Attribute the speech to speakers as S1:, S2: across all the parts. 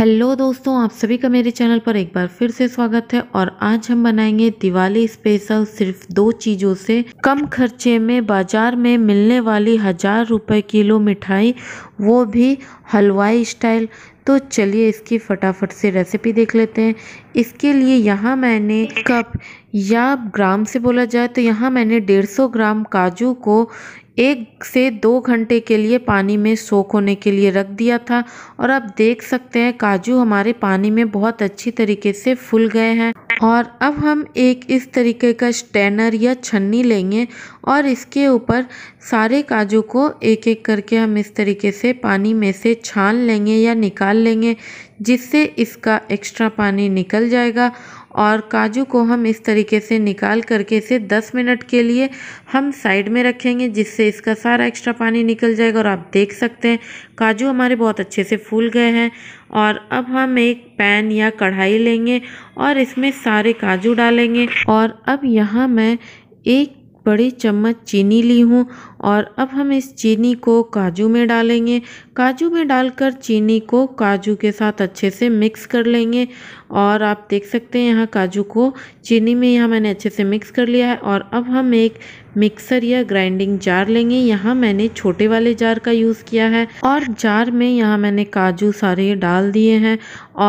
S1: hello दोस्तों आप सभी का मेरे चैनल पर एक बार फिर से स्वागत है और आज हम बनाएंगे दिवाली स्पेशल सिर्फ दो चीज़ों से कम खर्चे में बाजार में मिलने वाली हज़ार रुपए किलो मिठाई वो भी हलवाई स्टाइल तो चलिए इसकी फटाफट से रेसिपी देख लेते हैं इसके लिए यहाँ मैंने कप या ग्राम से बोला जाए तो यहाँ मैंने डेढ़ ग्राम काजू को एक से दो घंटे के लिए पानी में सोख होने के लिए रख दिया था और आप देख सकते हैं काजू हमारे पानी में बहुत अच्छी तरीके से फूल गए हैं और अब हम एक इस तरीके का स्टैनर या छन्नी लेंगे और इसके ऊपर सारे काजू को एक एक करके हम इस तरीके से पानी में से छान लेंगे या निकाल लेंगे जिससे इसका एक्स्ट्रा पानी निकल जाएगा और काजू को हम इस तरीके से निकाल करके इसे 10 मिनट के लिए हम साइड में रखेंगे जिससे इसका सारा एक्स्ट्रा पानी निकल जाएगा और आप देख सकते हैं काजू हमारे बहुत अच्छे से फूल गए हैं और अब हम एक पैन या कढ़ाई लेंगे और इसमें सारे काजू डालेंगे और अब यहाँ मैं एक बड़ी चम्मच चीनी ली हूँ और अब हम इस चीनी को काजू में डालेंगे काजू में डालकर चीनी को काजू के साथ अच्छे से मिक्स कर लेंगे और आप देख सकते हैं यहाँ काजू को चीनी में यहाँ मैंने अच्छे से मिक्स कर लिया है और अब हम एक मिक्सर या ग्राइंडिंग जार लेंगे यहाँ मैंने छोटे वाले जार का यूज़ किया है और जार में यहाँ मैंने काजू सारे डाल दिए हैं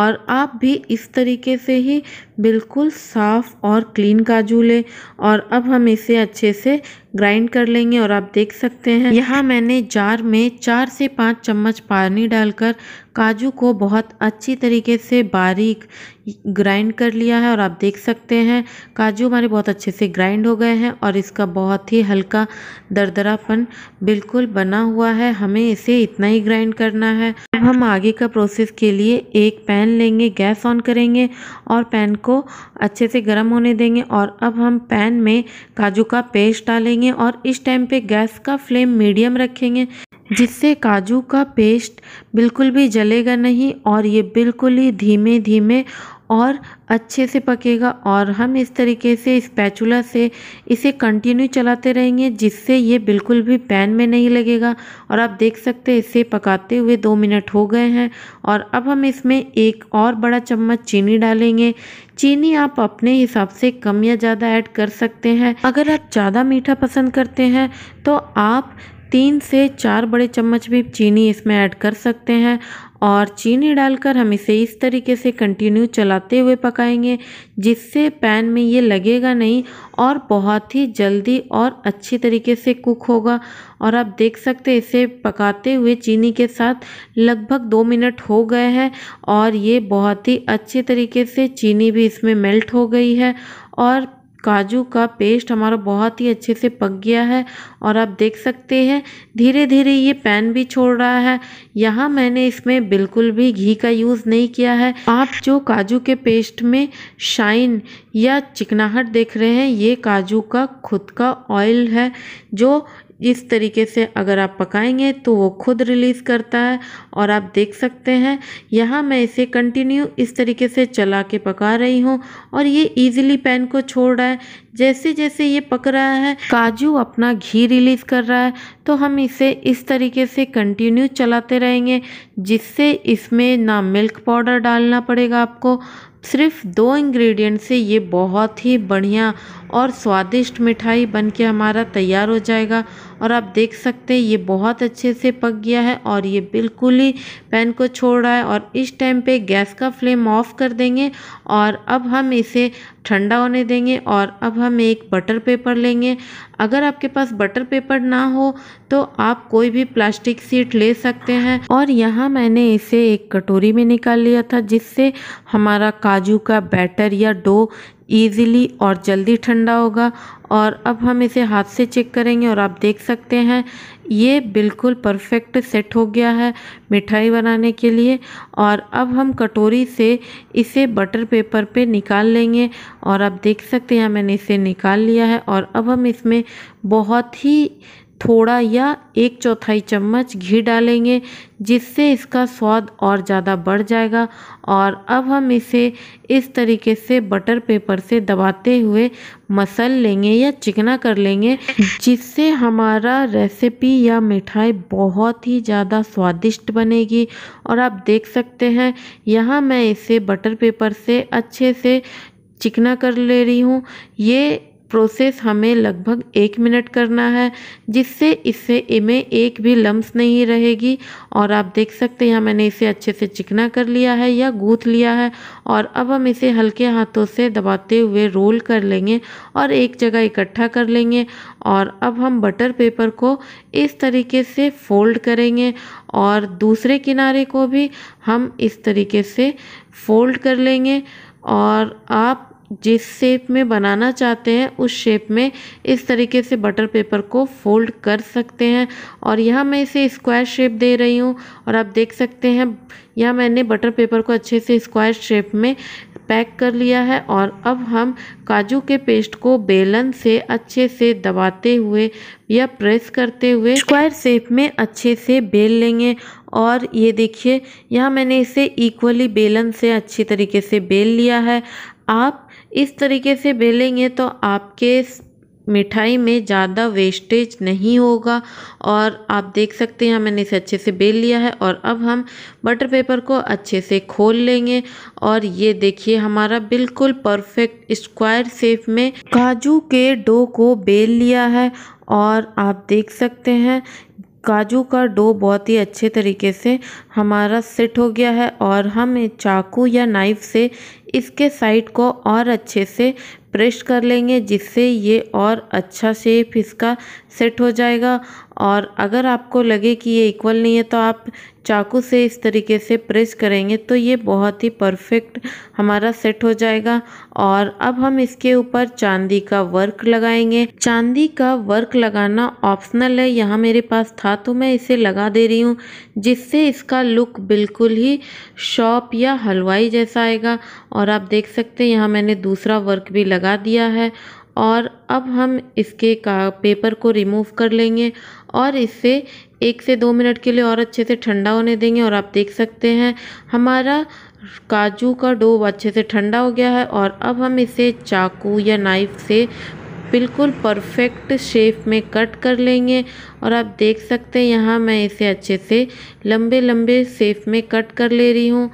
S1: और आप भी इस तरीके से ही बिल्कुल साफ़ और क्लीन काजू लें और अब हम इसे अच्छे से ग्राइंड कर लेंगे और आप देख सकते हैं यहाँ मैंने जार में चार से पाँच चम्मच पानी डालकर काजू को बहुत अच्छी तरीके से बारीक ग्राइंड कर लिया है और आप देख सकते हैं काजू हमारे बहुत अच्छे से ग्राइंड हो गए हैं और इसका बहुत ही हल्का दरदरापन बिल्कुल बना हुआ है हमें इसे इतना ही ग्राइंड करना है अब हम आगे का प्रोसेस के लिए एक पैन लेंगे गैस ऑन करेंगे और पैन को अच्छे से गर्म होने देंगे और अब हम पैन में काजू का पेस्ट डालेंगे और इस टाइम पे गैस का फ्लेम मीडियम रखेंगे जिससे काजू का पेस्ट बिल्कुल भी जलेगा नहीं और ये बिल्कुल ही धीमे धीमे और अच्छे से पकेगा और हम इस तरीके से स्पैचुला से इसे कंटिन्यू चलाते रहेंगे जिससे ये बिल्कुल भी पैन में नहीं लगेगा और आप देख सकते हैं इसे पकाते हुए दो मिनट हो गए हैं और अब हम इसमें एक और बड़ा चम्मच चीनी डालेंगे चीनी आप अपने हिसाब से कम या ज़्यादा ऐड कर सकते हैं अगर आप ज़्यादा मीठा पसंद करते हैं तो आप तीन से चार बड़े चम्मच भी चीनी इसमें ऐड कर सकते हैं और चीनी डालकर हम इसे इस तरीके से कंटिन्यू चलाते हुए पकाएंगे जिससे पैन में ये लगेगा नहीं और बहुत ही जल्दी और अच्छी तरीके से कुक होगा और आप देख सकते हैं इसे पकाते हुए चीनी के साथ लगभग दो मिनट हो गए हैं और ये बहुत ही अच्छे तरीके से चीनी भी इसमें मेल्ट हो गई है और काजू का पेस्ट हमारा बहुत ही अच्छे से पक गया है और आप देख सकते हैं धीरे धीरे ये पैन भी छोड़ रहा है यहाँ मैंने इसमें बिल्कुल भी घी का यूज़ नहीं किया है आप जो काजू के पेस्ट में शाइन या चिकनाहट देख रहे हैं ये काजू का खुद का ऑयल है जो इस तरीके से अगर आप पकाएंगे तो वो खुद रिलीज़ करता है और आप देख सकते हैं यहाँ मैं इसे कंटिन्यू इस तरीके से चला के पका रही हूँ और ये इजीली पैन को छोड़ रहा है जैसे जैसे ये पक रहा है काजू अपना घी रिलीज़ कर रहा है तो हम इसे इस तरीके से कंटिन्यू चलाते रहेंगे जिससे इसमें ना मिल्क पाउडर डालना पड़ेगा आपको सिर्फ दो इंग्रेडिएंट से ये बहुत ही बढ़िया और स्वादिष्ट मिठाई बनके हमारा तैयार हो जाएगा और आप देख सकते हैं ये बहुत अच्छे से पक गया है और ये बिल्कुल ही पैन को छोड़ रहा है और इस टाइम पे गैस का फ्लेम ऑफ कर देंगे और अब हम इसे ठंडा होने देंगे और अब हम एक बटर पेपर लेंगे अगर आपके पास बटर पेपर ना हो तो आप कोई भी प्लास्टिक सीट ले सकते हैं और यहाँ मैंने इसे एक कटोरी में निकाल लिया था जिससे हमारा काजू का बैटर या डो ईज़िली और जल्दी ठंडा होगा और अब हम इसे हाथ से चेक करेंगे और आप देख सकते हैं ये बिल्कुल परफेक्ट सेट हो गया है मिठाई बनाने के लिए और अब हम कटोरी से इसे बटर पेपर पे निकाल लेंगे और आप देख सकते हैं मैंने इसे निकाल लिया है और अब हम इसमें बहुत ही थोड़ा या एक चौथाई चम्मच घी डालेंगे जिससे इसका स्वाद और ज़्यादा बढ़ जाएगा और अब हम इसे इस तरीके से बटर पेपर से दबाते हुए मसल लेंगे या चिकना कर लेंगे जिससे हमारा रेसिपी या मिठाई बहुत ही ज़्यादा स्वादिष्ट बनेगी और आप देख सकते हैं यहाँ मैं इसे बटर पेपर से अच्छे से चिकना कर ले रही हूँ ये प्रोसेस हमें लगभग एक मिनट करना है जिससे इससे इमें एक भी लम्स नहीं रहेगी और आप देख सकते हैं मैंने इसे अच्छे से चिकना कर लिया है या गूथ लिया है और अब हम इसे हल्के हाथों से दबाते हुए रोल कर लेंगे और एक जगह इकट्ठा कर लेंगे और अब हम बटर पेपर को इस तरीके से फोल्ड करेंगे और दूसरे किनारे को भी हम इस तरीके से फोल्ड कर लेंगे और आप जिस शेप में बनाना चाहते हैं उस शेप में इस तरीके से बटर पेपर को फोल्ड कर सकते हैं और यहाँ मैं इसे स्क्वायर शेप दे रही हूँ और आप देख सकते हैं यहाँ मैंने बटर पेपर को अच्छे से स्क्वायर शेप में पैक कर लिया है और अब हम काजू के पेस्ट को बेलन से अच्छे से दबाते हुए या प्रेस करते हुए स्क्वायर शेप में अच्छे से बेल लेंगे और ये देखिए यहाँ मैंने इसे इक्वली बेलन से अच्छी तरीके से बेल लिया है आप इस तरीके से बेलेंगे तो आपके मिठाई में ज़्यादा वेस्टेज नहीं होगा और आप देख सकते हैं मैंने इसे अच्छे से बेल लिया है और अब हम बटर पेपर को अच्छे से खोल लेंगे और ये देखिए हमारा बिल्कुल परफेक्ट स्क्वायर शेप में काजू के डो को बेल लिया है और आप देख सकते हैं काजू का डो बहुत ही अच्छे तरीके से हमारा सेट हो गया है और हम चाकू या नाइफ से इसके साइड को और अच्छे से प्रेस कर लेंगे जिससे ये और अच्छा शेप इसका सेट हो जाएगा और अगर आपको लगे कि ये इक्वल नहीं है तो आप चाकू से इस तरीके से प्रेस करेंगे तो ये बहुत ही परफेक्ट हमारा सेट हो जाएगा और अब हम इसके ऊपर चांदी का वर्क लगाएंगे चांदी का वर्क लगाना ऑप्शनल है यहाँ मेरे पास था तो मैं इसे लगा दे रही हूँ जिससे इसका लुक बिल्कुल ही शॉप या हलवाई जैसा आएगा और और आप देख सकते हैं यहाँ मैंने दूसरा वर्क भी लगा दिया है और अब हम इसके का पेपर को रिमूव कर लेंगे और इसे एक से दो मिनट के लिए और अच्छे से ठंडा होने देंगे और आप देख सकते हैं हमारा काजू का डो अच्छे से ठंडा हो गया है और अब हम इसे चाकू या नाइफ से बिल्कुल परफेक्ट शेप में कट कर लेंगे और आप देख सकते हैं यहाँ मैं इसे अच्छे से लंबे लंबे शेप में कट कर ले रही हूँ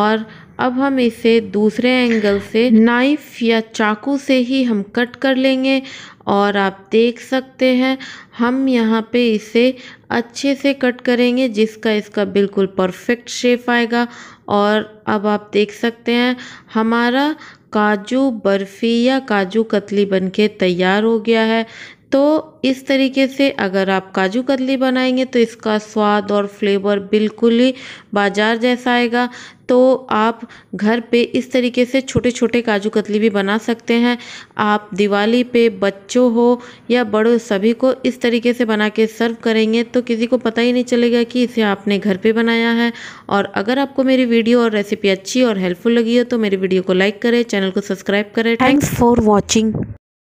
S1: और अब हम इसे दूसरे एंगल से नाइफ या चाकू से ही हम कट कर लेंगे और आप देख सकते हैं हम यहाँ पे इसे अच्छे से कट करेंगे जिसका इसका बिल्कुल परफेक्ट शेप आएगा और अब आप देख सकते हैं हमारा काजू बर्फ़ी या काजू कतली बनके तैयार हो गया है तो इस तरीके से अगर आप काजू कतली बनाएंगे तो इसका स्वाद और फ्लेवर बिल्कुल ही बाजार जैसा आएगा तो आप घर पे इस तरीके से छोटे छोटे काजू कतली भी बना सकते हैं आप दिवाली पे बच्चों हो या बड़ों सभी को इस तरीके से बना के सर्व करेंगे तो किसी को पता ही नहीं चलेगा कि इसे आपने घर पे बनाया है और अगर आपको मेरी वीडियो और रेसिपी अच्छी और हेल्पफुल लगी हो तो मेरी वीडियो को लाइक करें चैनल को सब्सक्राइब करें थैंक्स फॉर वॉचिंग